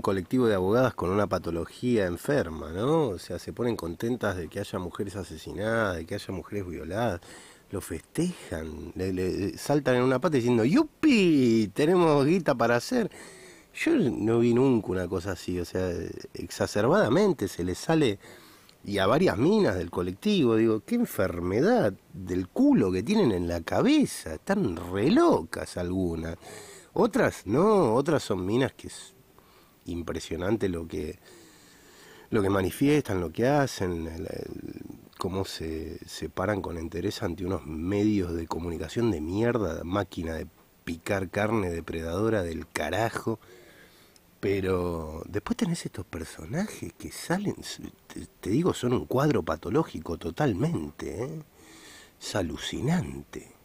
colectivo de abogadas con una patología enferma, ¿no? O sea, se ponen contentas de que haya mujeres asesinadas, de que haya mujeres violadas, lo festejan, le, saltan en una pata diciendo, ¡yupi! Tenemos guita para hacer. Yo no vi nunca una cosa así, o sea, exacerbadamente se les sale y a varias minas del colectivo, digo, qué enfermedad del culo que tienen en la cabeza, están re locas algunas. Otras no, otras son minas que impresionante lo que, lo que manifiestan, lo que hacen, cómo se, separan paran con interés ante unos medios de comunicación de mierda, máquina de picar carne depredadora del carajo. Pero después tenés estos personajes que salen, te, digo, son un cuadro patológico totalmente. ¿eh? Es alucinante.